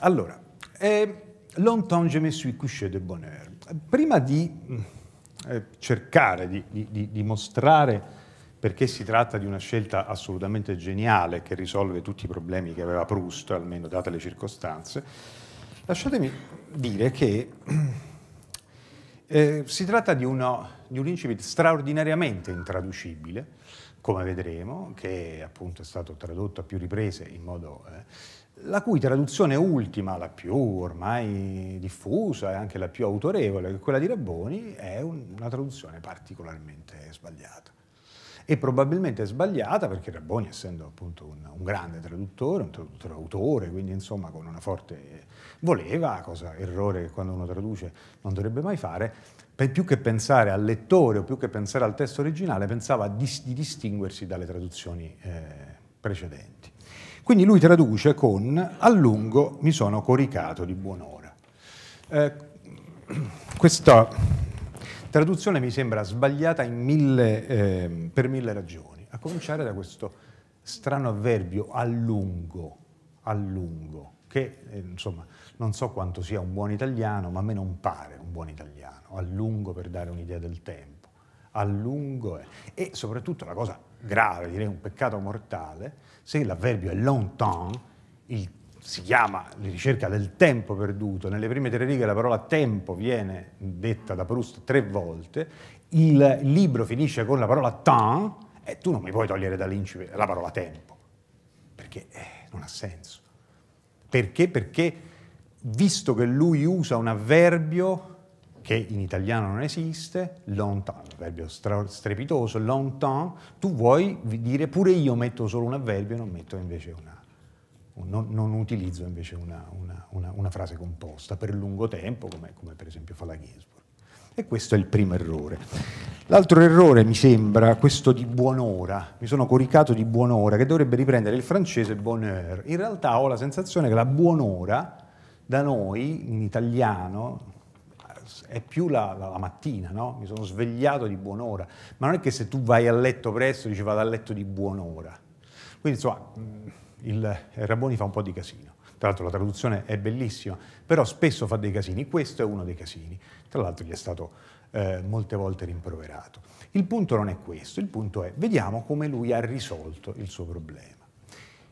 Allora, eh, Longtemps je me suis couché de bonheur. Prima di eh, cercare di, di, di mostrare perché si tratta di una scelta assolutamente geniale che risolve tutti i problemi che aveva Proust, almeno date le circostanze, lasciatemi dire che eh, si tratta di, uno, di, un incipit straordinariamente intraducibile, come vedremo, che appunto è stato tradotto a più riprese in modo eh, la cui traduzione ultima, la più ormai diffusa e anche la più autorevole, quella di Rabboni, è una traduzione particolarmente sbagliata. E probabilmente sbagliata perché Rabboni, essendo appunto un, un grande traduttore, un traduttore autore, quindi insomma con una forte voleva, cosa errore che quando uno traduce non dovrebbe mai fare, più che pensare al lettore o più che pensare al testo originale, pensava di, di distinguersi dalle traduzioni eh, precedenti. Quindi lui traduce con a lungo mi sono coricato di buon'ora. Eh, questa traduzione mi sembra sbagliata mille, eh, per mille ragioni, a cominciare da questo strano avverbio a lungo, a lungo che eh, insomma non so quanto sia un buon italiano, ma a me non pare un buon italiano, a lungo per dare un'idea del tempo, a lungo è. E soprattutto la cosa grave, direi un peccato mortale, se l'avverbio è longtemps, il, si chiama ricerca del tempo perduto, nelle prime tre righe la parola tempo viene detta da Proust tre volte, il libro finisce con la parola temps e tu non mi puoi togliere dall'incipe la parola tempo, perché eh, non ha senso. Perché? Perché visto che lui usa un avverbio che in italiano non esiste, longtemps, avverbio strepitoso, longtemps, tu vuoi dire pure io metto solo un avverbio e non metto invece una, non, non, utilizzo invece una, una, una, frase composta per lungo tempo, come, come per esempio fa la Ginsburg. E questo è il primo errore. L'altro errore mi sembra questo di buon'ora, mi sono coricato di buon'ora, che dovrebbe riprendere il francese bonheur. In realtà ho la sensazione che la buon'ora da noi in italiano è più la, la, la mattina, no? mi sono svegliato di buon'ora, ma non è che se tu vai a letto presto dici vado a letto di buon'ora. Quindi insomma il, eh, Raboni fa un po' di casino. Tra l'altro la traduzione è bellissima, però spesso fa dei casini, questo è uno dei casini. Tra l'altro gli è stato eh, molte volte rimproverato. Il punto non è questo, il punto è vediamo come lui ha risolto il suo problema.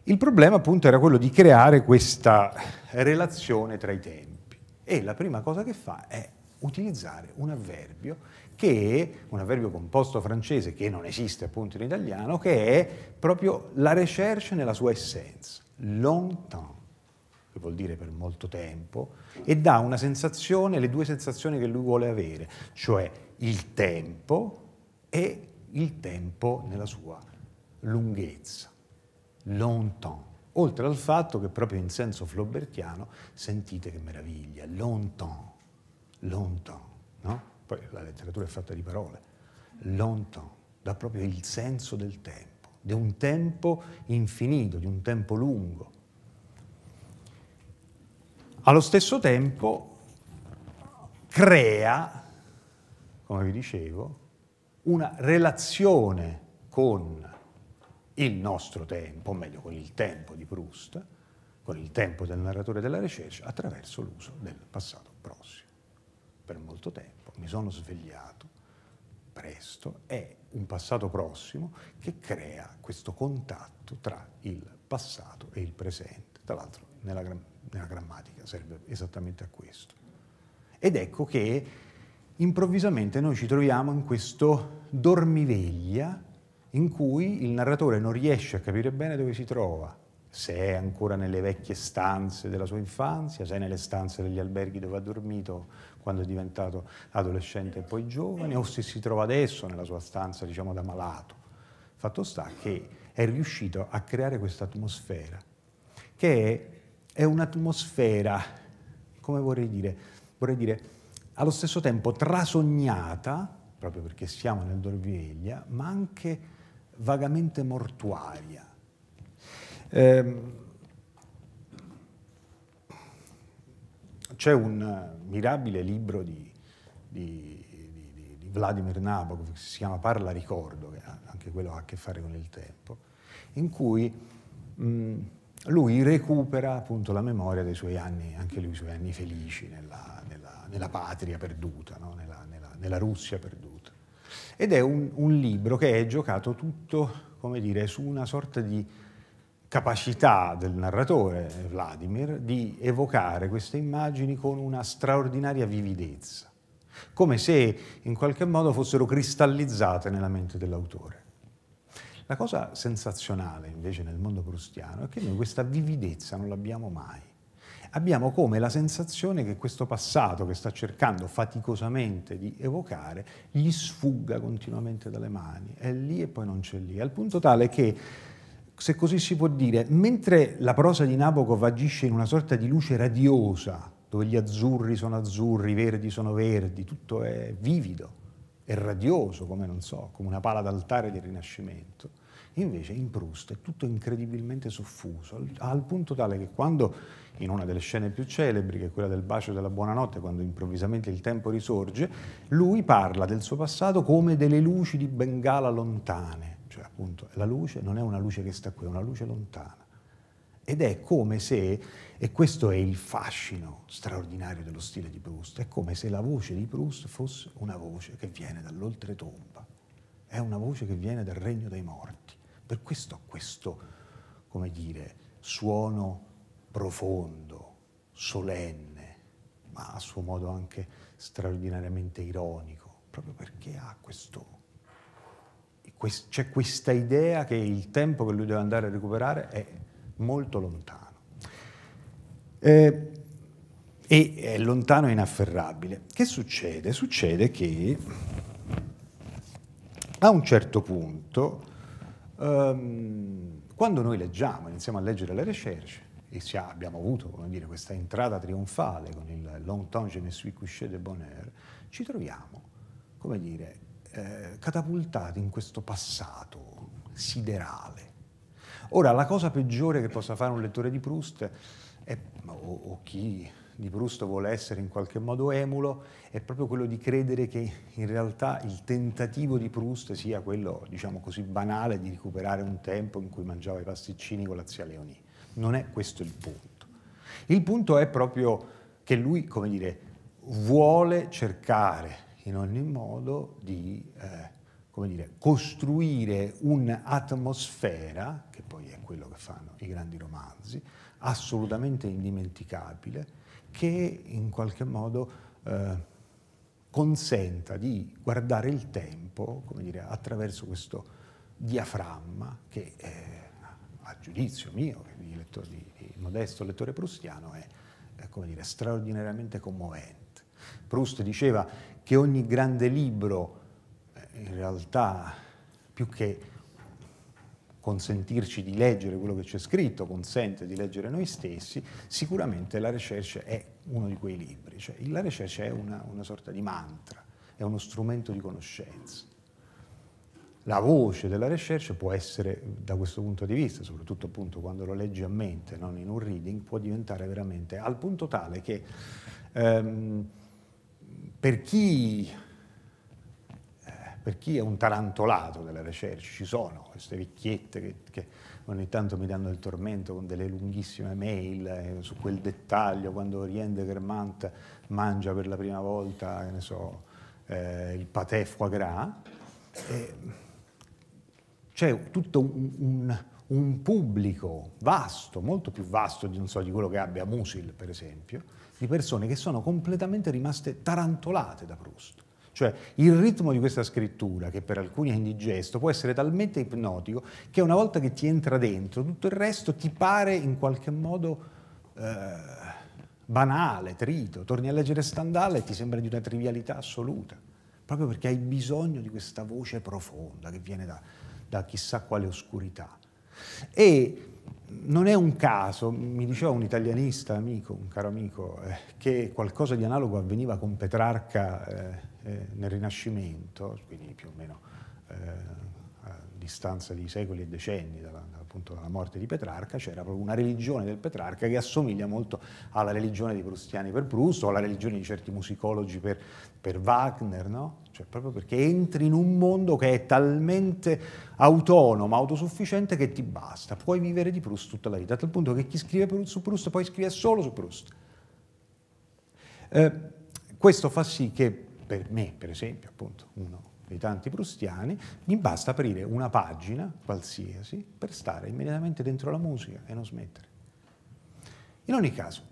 Il problema appunto era quello di creare questa relazione tra i tempi e la prima cosa che fa è utilizzare un avverbio che è un avverbio composto francese che non esiste appunto in italiano, che è proprio la recherche nella sua essenza, longtemps, che vuol dire per molto tempo, e dà una sensazione, le due sensazioni che lui vuole avere, cioè il tempo e il tempo nella sua lunghezza, longtemps. Oltre al fatto che proprio in senso flaubertiano, sentite che meraviglia, longtemps longtemps, no? Poi la letteratura è fatta di parole, longtemps, dà proprio il senso del tempo, di un tempo infinito, di un tempo lungo. Allo stesso tempo crea, come vi dicevo, una relazione con il nostro tempo, o meglio con il tempo di Proust, con il tempo del narratore della ricerca, attraverso l'uso del passato prossimo per molto tempo, mi sono svegliato presto, è un passato prossimo che crea questo contatto tra il passato e il presente. Tra l'altro nella, nella grammatica serve esattamente a questo. Ed ecco che improvvisamente noi ci troviamo in questo dormiveglia in cui il narratore non riesce a capire bene dove si trova, se è ancora nelle vecchie stanze della sua infanzia, se è nelle stanze degli alberghi dove ha dormito quando è diventato adolescente e poi giovane, o se si trova adesso nella sua stanza, diciamo, da malato. Fatto sta che è riuscito a creare questa atmosfera, che è un'atmosfera, come vorrei dire, vorrei dire, allo stesso tempo trasognata, proprio perché siamo nel dormiveglia, ma anche vagamente mortuaria. Ehm, c'è un mirabile libro di, di, di, di, Vladimir Nabokov che si chiama Parla Ricordo, che anche quello ha a che fare con il tempo, in cui mh, lui recupera appunto la memoria dei suoi anni, anche lui i suoi anni felici nella, nella, nella patria perduta, no? nella, nella, Russia perduta. Ed è un, un libro che è giocato tutto, come dire, su una sorta di capacità del narratore, Vladimir, di evocare queste immagini con una straordinaria vividezza, come se in qualche modo fossero cristallizzate nella mente dell'autore. La cosa sensazionale invece nel mondo prustiano è che noi questa vividezza non l'abbiamo mai. Abbiamo come la sensazione che questo passato che sta cercando faticosamente di evocare gli sfugga continuamente dalle mani, è lì e poi non c'è lì, al punto tale che se così si può dire, mentre la prosa di Nabokov agisce in una sorta di luce radiosa, dove gli azzurri sono azzurri, i verdi sono verdi, tutto è vivido, e radioso, come non so, come una pala d'altare del Rinascimento. Invece in Proust è tutto incredibilmente soffuso, al, al, punto tale che quando, in una delle scene più celebri, che è quella del bacio della buonanotte, quando improvvisamente il tempo risorge, lui parla del suo passato come delle luci di Bengala lontane cioè appunto la luce non è una luce che sta qui, è una luce lontana. Ed è come se, e questo è il fascino straordinario dello stile di Proust, è come se la voce di Proust fosse una voce che viene dall'oltretomba, è una voce che viene dal regno dei morti. Per questo ha questo, come dire, suono profondo, solenne, ma a suo modo anche straordinariamente ironico, proprio perché ha questo c'è questa idea che il tempo che lui deve andare a recuperare è molto lontano. Eh, e è lontano e inafferrabile. Che succede? Succede che a un certo punto, ehm, quando noi leggiamo, iniziamo a leggere le ricerche, e ha, abbiamo avuto dire, questa entrata trionfale con il Longtemps je ne suis couché de bonheur, ci troviamo, come dire, eh, catapultati in questo passato siderale. Ora, la cosa peggiore che possa fare un lettore di Proust, è, o, o chi di Proust vuole essere in qualche modo emulo, è proprio quello di credere che in realtà il tentativo di Proust sia quello, diciamo così, banale di recuperare un tempo in cui mangiava i pasticcini con la zia Leonie. Non è questo il punto. Il punto è proprio che lui, come dire, vuole cercare in ogni modo di eh, dire, costruire un'atmosfera, che poi è quello che fanno i grandi romanzi, assolutamente indimenticabile, che in qualche modo eh, consenta di guardare il tempo dire, attraverso questo diaframma che eh, a giudizio mio, di, lettore, di, di modesto lettore prustiano, è eh, dire, straordinariamente commovente. Proust diceva che ogni grande libro, eh, in realtà, più che consentirci di leggere quello che c'è scritto, consente di leggere noi stessi, sicuramente la ricerca è uno di quei libri. Cioè, la ricerca è una, una sorta di mantra, è uno strumento di conoscenza. La voce della ricerca può essere, da questo punto di vista, soprattutto appunto quando lo leggi a mente, non in un reading, può diventare veramente al punto tale che... Ehm, per chi, eh, per chi, è un tarantolato della ricerca, ci sono queste vecchiette che, che ogni tanto mi danno il tormento con delle lunghissime mail eh, su quel dettaglio, quando Oriente Germant mangia per la prima volta, che ne so, eh, il patè foie gras. Eh, c'è tutto un, un un pubblico vasto, molto più vasto di, so, di quello che abbia Musil, per esempio, di persone che sono completamente rimaste tarantolate da Proust. Cioè il ritmo di questa scrittura, che per alcuni è indigesto, può essere talmente ipnotico che una volta che ti entra dentro, tutto il resto ti pare in qualche modo eh, banale, trito. Torni a leggere Standale e ti sembra di una trivialità assoluta, proprio perché hai bisogno di questa voce profonda che viene da, da chissà quale oscurità. E non è un caso, mi diceva un italianista amico, un caro amico, eh, che qualcosa di analogo avveniva con Petrarca eh, eh, nel Rinascimento, quindi più o meno eh, a distanza di secoli e decenni dalla, appunto dalla morte di Petrarca, c'era proprio una religione del Petrarca che assomiglia molto alla religione dei prustiani per Proust o alla religione di certi musicologi per, per Wagner, no? Cioè, proprio perché entri in un mondo che è talmente autonomo, autosufficiente che ti basta. Puoi vivere di Proust tutta la vita, a tal punto che chi scrive su Proust poi scrive solo su Proust. Eh, questo fa sì che per me, per esempio, appunto, uno dei tanti prustiani, mi basta aprire una pagina qualsiasi per stare immediatamente dentro la musica e non smettere. In ogni caso,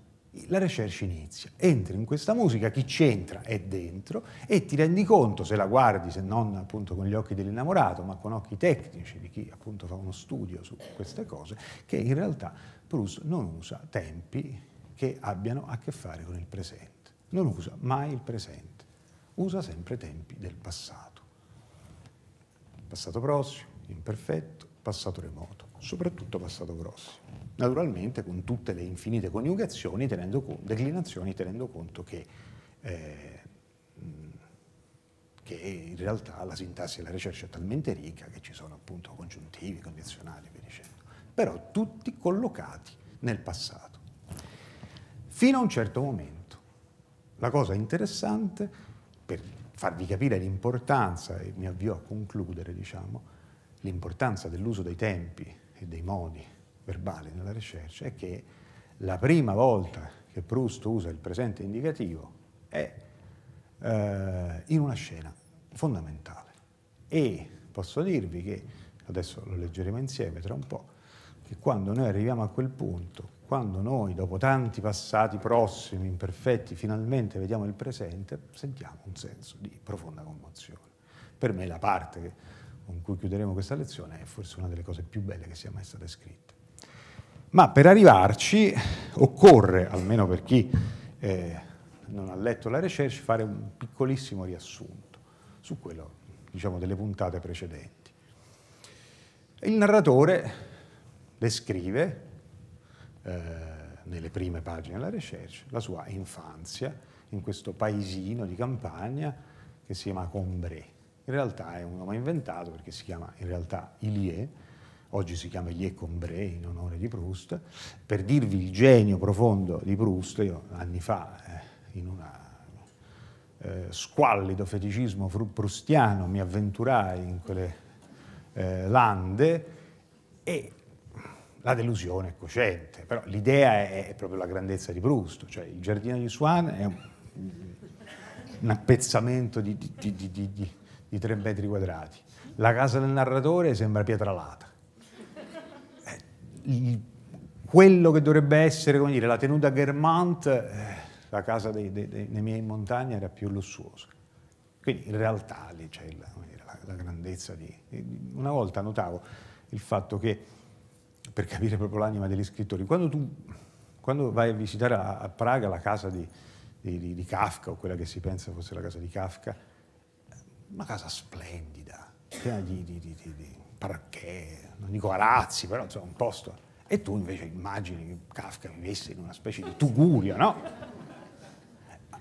la recherche inizia. Entri in questa musica, chi c'entra è dentro e ti rendi conto, se la guardi, se non appunto con gli occhi dell'innamorato, ma con occhi tecnici di chi appunto fa uno studio su queste cose, che in realtà Proust non usa tempi che abbiano a che fare con il presente. Non usa mai il presente, usa sempre tempi del passato. Passato prossimo, imperfetto, passato remoto, soprattutto passato prossimo naturalmente con tutte le infinite coniugazioni, tenendo con, declinazioni, tenendo conto che, eh, che, in realtà la sintassi e la ricerca è talmente ricca che ci sono appunto congiuntivi, condizionali, via dicendo, però tutti collocati nel passato. Fino a un certo momento. La cosa interessante, per farvi capire l'importanza, e mi avvio a concludere, diciamo, l'importanza dell'uso dei tempi e dei modi verbale nella ricerca è che la prima volta che Proust usa il presente indicativo è eh, in una scena fondamentale. E posso dirvi che, adesso lo leggeremo insieme tra un po', che quando noi arriviamo a quel punto, quando noi, dopo tanti passati prossimi, imperfetti, finalmente vediamo il presente, sentiamo un senso di profonda commozione. Per me la parte con cui chiuderemo questa lezione è forse una delle cose più belle che sia mai stata scritta. Ma per arrivarci occorre, almeno per chi eh, non ha letto la recherche, fare un piccolissimo riassunto su quello diciamo, delle puntate precedenti. Il narratore descrive eh, nelle prime pagine della recherche la sua infanzia in questo paesino di campagna che si chiama Combré. In realtà è un nome inventato perché si chiama in realtà Ilie, oggi si chiama Gli Ecombrei in onore di Proust, per dirvi il genio profondo di Proust, io anni fa eh, in un eh, squallido feticismo prustiano mi avventurai in quelle eh, lande e la delusione è cocente, però l'idea è, è, proprio la grandezza di Proust, cioè il giardino di Swan è un, un appezzamento di, di, di, di 3 metri quadrati, la casa del narratore sembra pietralata, il, quello che dovrebbe essere dire, la tenuta Germant, eh, la casa dei, dei, dei, dei, miei in montagna era più lussuosa. Quindi in realtà lì c'è la, la, la grandezza di... Una volta notavo il fatto che, per capire proprio l'anima degli scrittori, quando tu quando vai a visitare a, a Praga la casa di, di, di, Kafka, o quella che si pensa fosse la casa di Kafka, una casa splendida, piena di, di, di parquet, non dico a però insomma un posto. E tu invece immagini che Kafka vivesse in una specie di tugurio, no?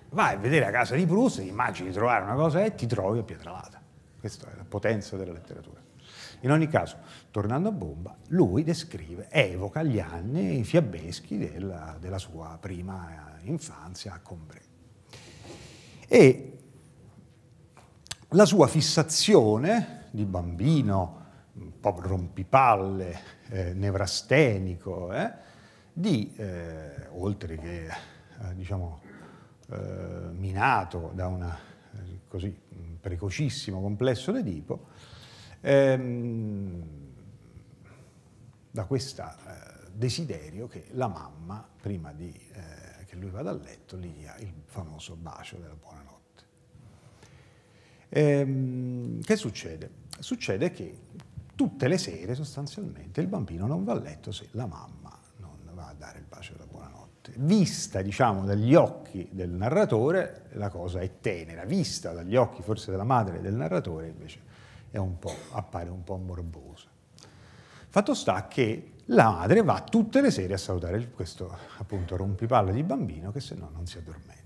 Vai a vedere la casa di Proust, immagini di trovare una cosa e ti trovi a Pietralata. Questa è la potenza della letteratura. In ogni caso, tornando a Bomba, lui descrive, evoca gli anni fiabeschi della, della sua prima eh, infanzia a Combré. E la sua fissazione di bambino un po' rompipalle, eh, nevrastenico, eh, di, eh, oltre che eh, diciamo, eh, minato da eh, un così precocissimo complesso d'Edipo, ehm, da questo desiderio che la mamma, prima di, che lui vada a letto, gli dia il famoso bacio della buonanotte. Ehm, che succede? Succede che tutte le sere sostanzialmente il bambino non va a letto se la mamma non va a dare il bacio da buonanotte. Vista diciamo dagli occhi del narratore la cosa è tenera, vista dagli occhi forse della madre del narratore invece un appare un po' morbosa. Fatto sta che la madre va tutte le sere a salutare questo appunto rompipalla di bambino che se no non si addormenta.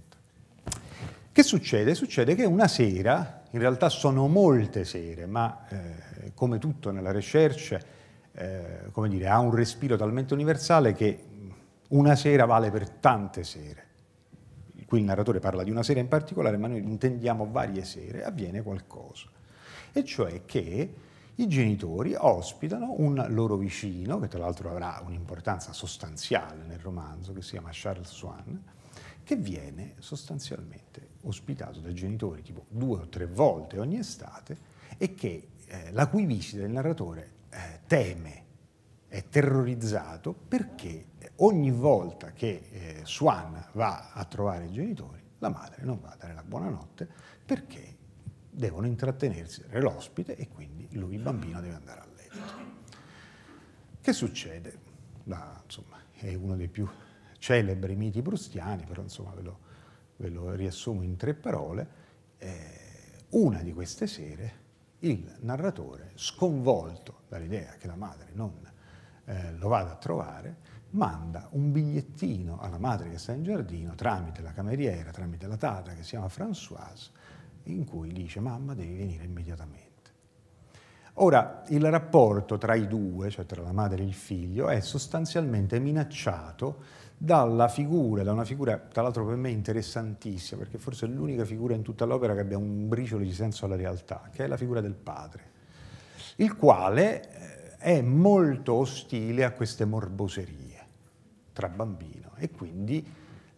Che succede? Succede che una sera, in realtà sono molte sere, ma eh, come tutto nella ricerca, eh, come dire, ha un respiro talmente universale che una sera vale per tante sere. Qui il narratore parla di una sera in particolare, ma noi intendiamo varie sere, avviene qualcosa. E cioè che i genitori ospitano un loro vicino, che tra l'altro avrà un'importanza sostanziale nel romanzo, che si chiama Charles Swann, che viene sostanzialmente ospitato dai genitori tipo due o tre volte ogni estate e che, eh, la cui visita il narratore eh, teme, è terrorizzato perché eh, ogni volta che eh, Swan va a trovare i genitori, la madre non va a dare la buonanotte perché devono intrattenersi l'ospite e quindi lui, il bambino, deve andare a letto. Che succede? Bah, insomma, è uno dei più celebri miti prustiani, però insomma ve lo, ve lo riassumo in tre parole, eh, una di queste sere il narratore, sconvolto dall'idea che la madre non eh, lo vada a trovare, manda un bigliettino alla madre che sta in giardino tramite la cameriera, tramite la tata che si chiama Françoise, in cui dice mamma devi venire immediatamente. Ora, il rapporto tra i due, cioè tra la madre e il figlio, è sostanzialmente minacciato dalla figura, da una figura tra l'altro per me interessantissima, perché forse è l'unica figura in tutta l'opera che abbia un briciolo di senso alla realtà, che è la figura del padre, il quale eh, è molto ostile a queste morboserie tra bambino e quindi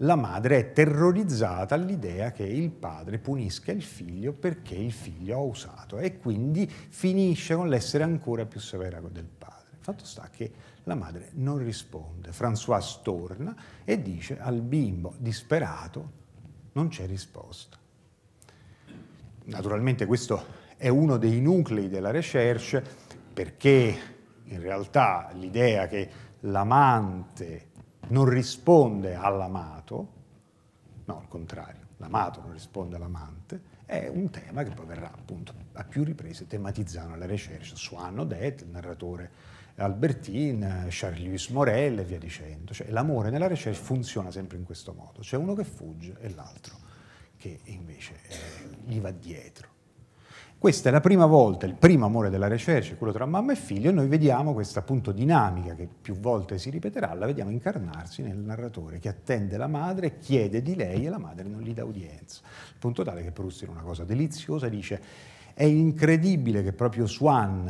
la madre è terrorizzata all'idea che il padre punisca il figlio perché il figlio ha usato e quindi finisce con l'essere ancora più severa del padre. Il fatto sta che la madre non risponde. François torna e dice al bimbo disperato non c'è risposta. Naturalmente questo è uno dei nuclei della recherche perché in realtà l'idea che l'amante non risponde all'amato, no al contrario, l'amato non risponde all'amante, è un tema che poi verrà appunto a più riprese tematizzato nella recherche. Su Anno Det, il narratore Albertin, Charles-Louis Morel e via dicendo. Cioè, l'amore nella ricerca funziona sempre in questo modo, c'è uno che fugge e l'altro che invece eh, gli va dietro. Questa è la prima volta, il primo amore della ricerca, cioè quello tra mamma e figlio, e noi vediamo questa appunto dinamica che più volte si ripeterà, la vediamo incarnarsi nel narratore che attende la madre, chiede di lei e la madre non gli dà udienza. Il punto tale che Proust in una cosa deliziosa dice è incredibile che proprio Swann,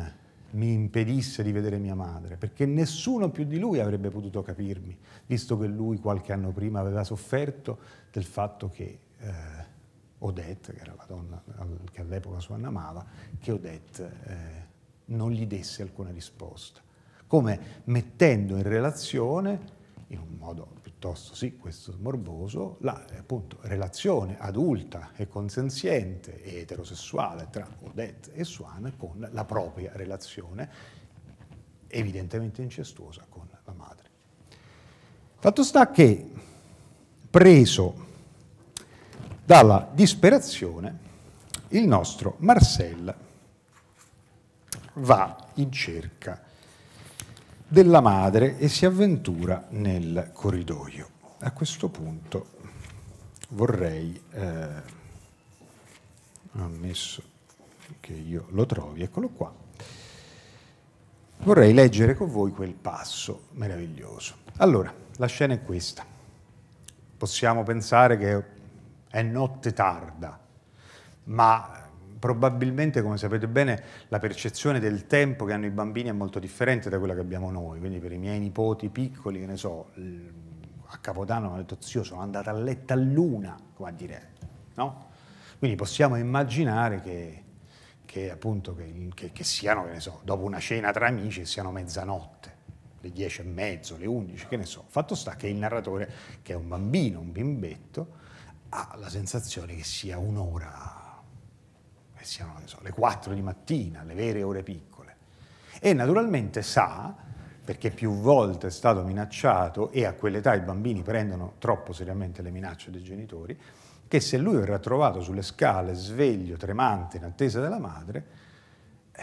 mi impedisse di vedere mia madre, perché nessuno più di lui avrebbe potuto capirmi, visto che lui qualche anno prima aveva sofferto del fatto che eh, Odette, che era la donna che all'epoca sua amava, che Odette eh, non gli desse alcuna risposta, come mettendo in relazione, in un modo piuttosto sì, questo morboso, la eh, appunto, relazione adulta e consenziente e eterosessuale tra Odette e Swan con la propria relazione, evidentemente incestuosa, con la madre. Fatto sta che, preso dalla disperazione, il nostro Marcel va in cerca della madre e si avventura nel corridoio. A questo punto vorrei, eh, ammesso che io lo trovi, eccolo qua, vorrei leggere con voi quel passo meraviglioso. Allora, la scena è questa. Possiamo pensare che è notte tarda, ma probabilmente, come sapete bene, la percezione del tempo che hanno i bambini è molto differente da quella che abbiamo noi, quindi per i miei nipoti piccoli, che ne so, a Capodanno hanno detto zio sono andata a letto luna, come a dire, no? Quindi possiamo immaginare che, che appunto, che, che, siano, che ne so, dopo una cena tra amici, siano mezzanotte le 10 e mezzo, le 11, che ne so. Fatto sta che il narratore, che è un bambino, un bimbetto, ha la sensazione che sia un'ora che siano so, le 4 di mattina, le vere ore piccole. E naturalmente sa, perché più volte è stato minacciato e a quell'età i bambini prendono troppo seriamente le minacce dei genitori, che se lui verrà trovato sulle scale sveglio, tremante, in attesa della madre, eh,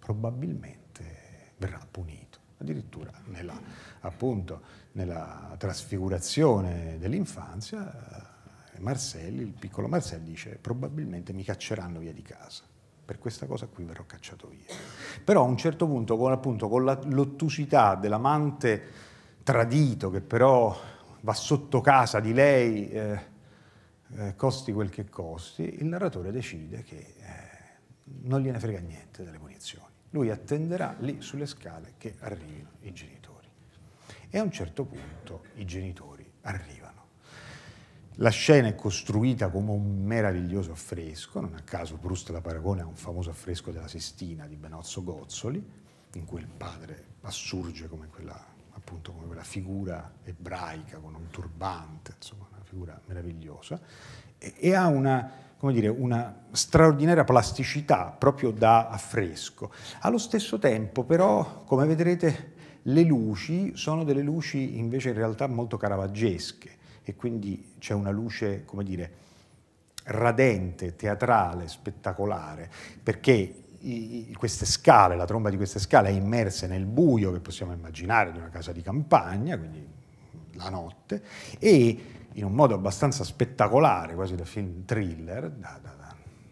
probabilmente verrà punito. Addirittura nella, appunto, nella trasfigurazione dell'infanzia eh, Marcelli, il piccolo Marcelli dice probabilmente mi cacceranno via di casa, per questa cosa qui verrò cacciato via. Però a un certo punto con, appunto, con l'ottusità dell'amante tradito che però va sotto casa di lei, eh, eh, costi quel che costi, il narratore decide che eh, non gliene frega niente delle punizioni. Lui attenderà lì sulle scale che arrivino i genitori. E a un certo punto i genitori arrivano la scena è costruita come un meraviglioso affresco, non a caso Proust la paragone a un famoso affresco della Sestina di Benozzo Gozzoli, in cui il padre assurge come quella, appunto, come quella figura ebraica con un turbante, insomma una figura meravigliosa, e, e ha una, dire, una straordinaria plasticità proprio da affresco. Allo stesso tempo però, come vedrete, le luci sono delle luci invece in realtà molto caravaggesche e quindi c'è una luce, come dire, radente, teatrale, spettacolare, perché queste scale, la tromba di queste scale è immersa nel buio che possiamo immaginare di una casa di campagna, quindi la notte, e in un modo abbastanza spettacolare, quasi da film thriller, da, da,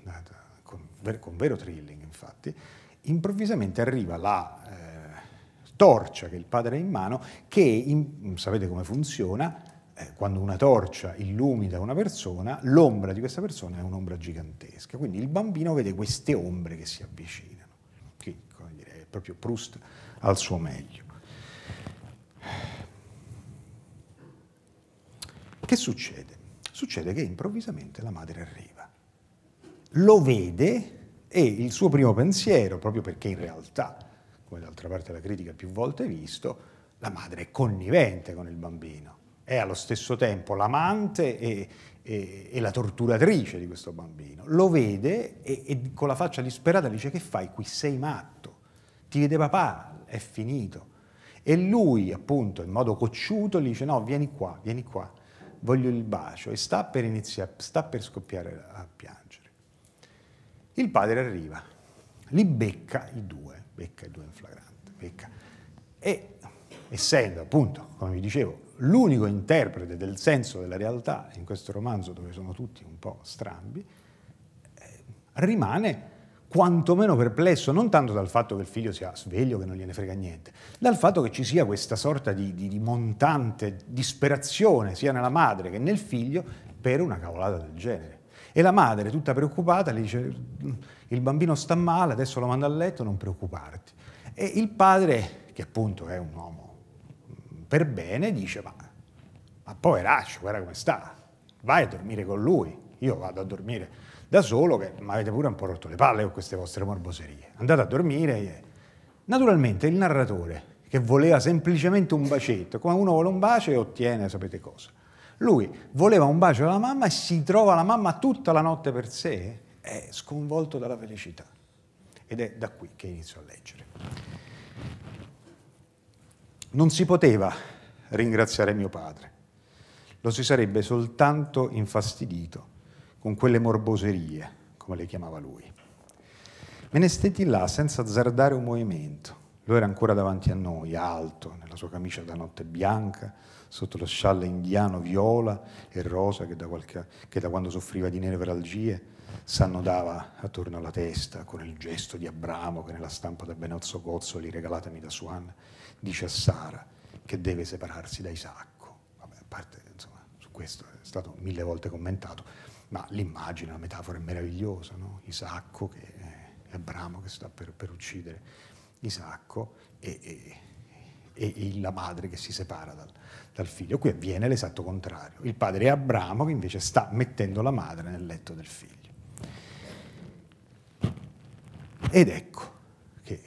da, con, con, vero thrilling infatti, improvvisamente arriva la eh, torcia che il padre ha in mano, che in, sapete come funziona, eh, quando una torcia illumina una persona, l'ombra di questa persona è un'ombra gigantesca. Quindi il bambino vede queste ombre che si avvicinano, che dire, è proprio Proust al suo meglio. Che succede? Succede che improvvisamente la madre arriva, lo vede e il suo primo pensiero, proprio perché in realtà, come d'altra parte la critica più volte visto, la madre è connivente con il bambino è allo stesso tempo l'amante e, e, e, la torturatrice di questo bambino. Lo vede e, e con la faccia disperata dice che fai qui? Sei matto, ti vede papà, è finito. E lui appunto in modo cocciuto gli dice no, vieni qua, vieni qua, voglio il bacio e sta per, iniziare, sta per scoppiare a piangere. Il padre arriva, li becca i due, becca i due in flagrante, becca. E essendo appunto, come vi dicevo, l'unico interprete del senso della realtà, in questo romanzo dove sono tutti un po' strambi, eh, rimane quantomeno perplesso, non tanto dal fatto che il figlio sia sveglio, che non gliene frega niente, dal fatto che ci sia questa sorta di, di, di montante disperazione sia nella madre che nel figlio per una cavolata del genere. E la madre, tutta preoccupata, gli dice il bambino sta male, adesso lo manda a letto, non preoccuparti. E il padre, che appunto è un uomo per bene dice ma, ma poveraccio, guarda come sta, vai a dormire con lui, io vado a dormire da solo che mi avete pure un po' rotto le palle con queste vostre morboserie. Andate a dormire. E... Naturalmente il narratore, che voleva semplicemente un bacetto, come uno vuole un bacio e ottiene sapete cosa. Lui voleva un bacio dalla mamma e si trova la mamma tutta la notte per sé, è sconvolto dalla felicità. Ed è da qui che inizio a leggere. Non si poteva ringraziare mio padre, lo si sarebbe soltanto infastidito con quelle morboserie, come le chiamava lui. Me ne stetti là senza azzardare un movimento. Lui era ancora davanti a noi, alto, nella sua camicia da notte bianca, sotto lo scialle indiano viola e rosa che da, qualche, che da quando soffriva di nevralgie s'annodava attorno alla testa con il gesto di Abramo che nella stampa da Benozzo Gozzoli regalatami da Swan dice a Sara che deve separarsi da Isacco. Vabbè, a parte, insomma, su questo è stato mille volte commentato, ma l'immagine, la metafora è meravigliosa, no? Isacco che è eh, Abramo che sta per, per uccidere Isacco e, e e la madre che si separa dal, dal, figlio. Qui avviene l'esatto contrario. Il padre è Abramo che invece sta mettendo la madre nel letto del figlio. Ed ecco che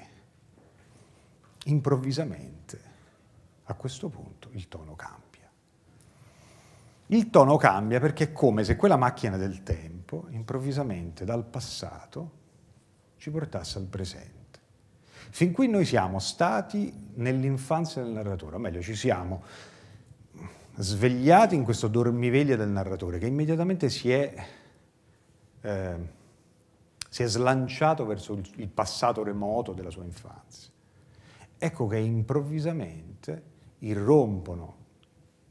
improvvisamente a questo punto il tono cambia. Il tono cambia perché è come se quella macchina del tempo improvvisamente dal passato ci portasse al presente. Fin qui noi siamo stati nell'infanzia del narratore, o meglio ci siamo svegliati in questo dormiveglia del narratore che immediatamente si è eh, si è slanciato verso il passato remoto della sua infanzia. Ecco che improvvisamente irrompono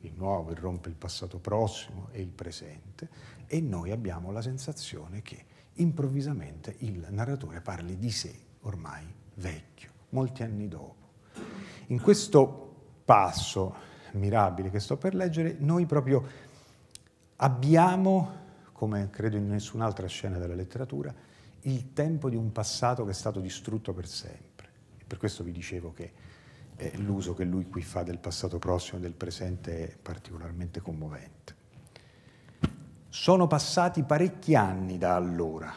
il nuovo, irrompe il passato prossimo e il presente e noi abbiamo la sensazione che improvvisamente il narratore parli di sé ormai vecchio, molti anni dopo. In questo passo mirabile che sto per leggere, noi proprio abbiamo, come credo in nessun'altra scena della letteratura, il tempo di un passato che è stato distrutto per sempre. per questo vi dicevo che eh, l'uso che lui qui fa del passato prossimo e del presente è particolarmente commovente. Sono passati parecchi anni da allora.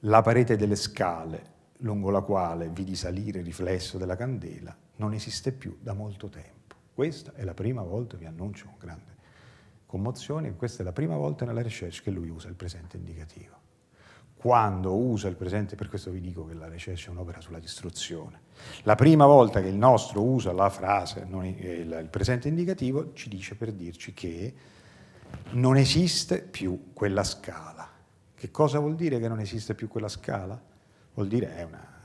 La parete delle scale, lungo la quale vidi salire il riflesso della candela, non esiste più da molto tempo. Questa è la prima volta, vi annuncio un grande commozioni, questa è la prima volta nella research che lui usa il presente indicativo. Quando usa il presente, per questo vi dico che la research è un'opera sulla distruzione, la prima volta che il nostro usa la frase, eh, il presente indicativo, ci dice per dirci che non esiste più quella scala. Che cosa vuol dire che non esiste più quella scala? Vuol dire è una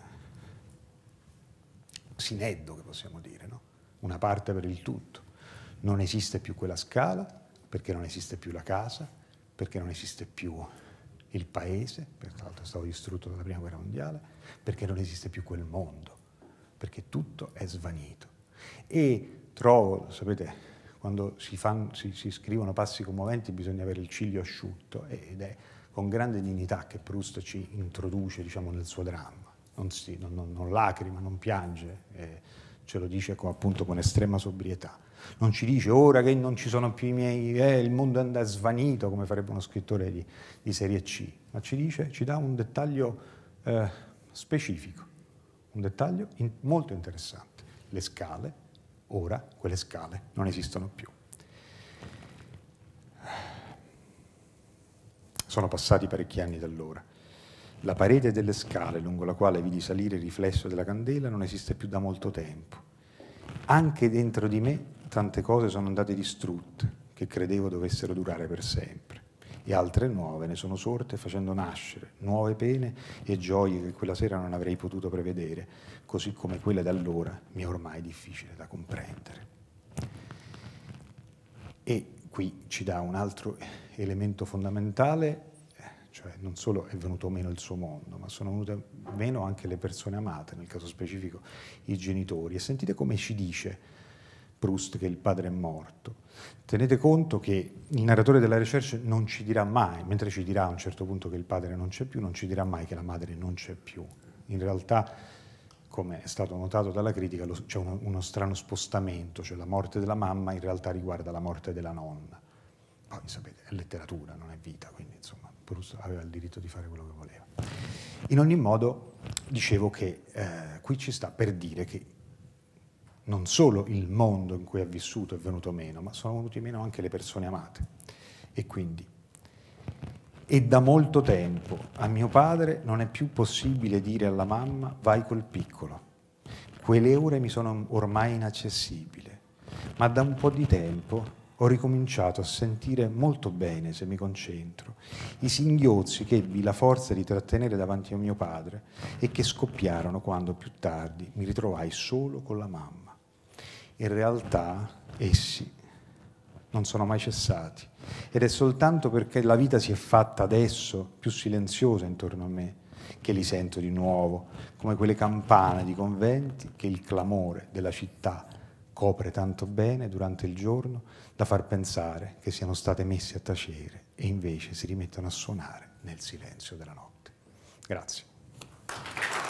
sineddo che possiamo dire, no? una parte per il tutto. Non esiste più quella scala, perché non esiste più la casa, perché non esiste più il paese, tra l'altro è stato distrutto dalla Prima Guerra Mondiale, perché non esiste più quel mondo, perché tutto è svanito. E trovo, sapete, quando si, fan, si, si scrivono passi commoventi bisogna avere il ciglio asciutto ed è con grande dignità che Proust ci introduce diciamo, nel suo dramma. Non, si, non, non, non lacrima, non piange, eh, ce lo dice con, appunto con estrema sobrietà non ci dice ora che non ci sono più i miei, eh, il mondo è andato svanito come farebbe uno scrittore di, di, serie C, ma ci dice, ci dà un dettaglio eh, specifico, un dettaglio in, molto interessante. Le scale, ora quelle scale non esistono più. Sono passati parecchi anni da allora. La parete delle scale lungo la quale vidi salire il riflesso della candela non esiste più da molto tempo. Anche dentro di me tante cose sono andate distrutte che credevo dovessero durare per sempre e altre nuove ne sono sorte facendo nascere nuove pene e gioie che quella sera non avrei potuto prevedere, così come quelle d'allora mi è ormai difficile da comprendere. E qui ci dà un altro elemento fondamentale, cioè non solo è venuto meno il suo mondo, ma sono venute meno anche le persone amate, nel caso specifico i genitori. E sentite come ci dice Proust che il padre è morto. Tenete conto che il narratore della ricerca non ci dirà mai, mentre ci dirà a un certo punto che il padre non c'è più, non ci dirà mai che la madre non c'è più. In realtà, come è stato notato dalla critica, c'è uno, uno strano spostamento, cioè la morte della mamma in realtà riguarda la morte della nonna. Poi sapete, è letteratura, non è vita, quindi insomma Proust aveva il diritto di fare quello che voleva. In ogni modo, dicevo che eh, qui ci sta per dire che non solo il mondo in cui ha vissuto è venuto meno, ma sono venuti meno anche le persone amate. E quindi, e da molto tempo a mio padre non è più possibile dire alla mamma vai col piccolo. Quelle ore mi sono ormai inaccessibili, ma da un po' di tempo ho ricominciato a sentire molto bene, se mi concentro, i singhiozzi che ebbi la forza di trattenere davanti a mio padre e che scoppiarono quando più tardi mi ritrovai solo con la mamma in realtà essi non sono mai cessati. Ed è soltanto perché la vita si è fatta adesso più silenziosa intorno a me che li sento di nuovo, come quelle campane di conventi che il clamore della città copre tanto bene durante il giorno da far pensare che siano state messe a tacere e invece si rimettono a suonare nel silenzio della notte. Grazie.